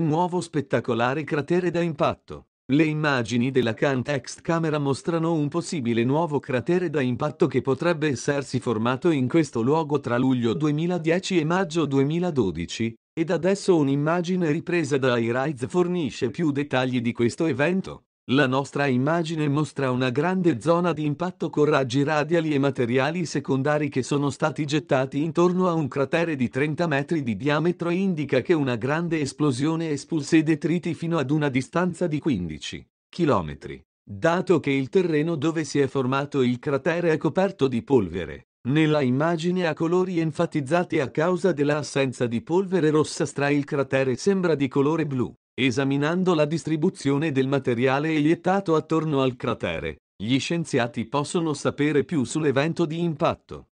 Un nuovo spettacolare cratere da impatto. Le immagini della Cantext Camera mostrano un possibile nuovo cratere da impatto che potrebbe essersi formato in questo luogo tra luglio 2010 e maggio 2012, ed adesso un'immagine ripresa da iRise fornisce più dettagli di questo evento. La nostra immagine mostra una grande zona di impatto con raggi radiali e materiali secondari che sono stati gettati intorno a un cratere di 30 metri di diametro e indica che una grande esplosione espulse i detriti fino ad una distanza di 15 km, dato che il terreno dove si è formato il cratere è coperto di polvere. Nella immagine a colori enfatizzati a causa dell'assenza di polvere rossastra il cratere sembra di colore blu. Esaminando la distribuzione del materiale eiettato attorno al cratere, gli scienziati possono sapere più sull'evento di impatto.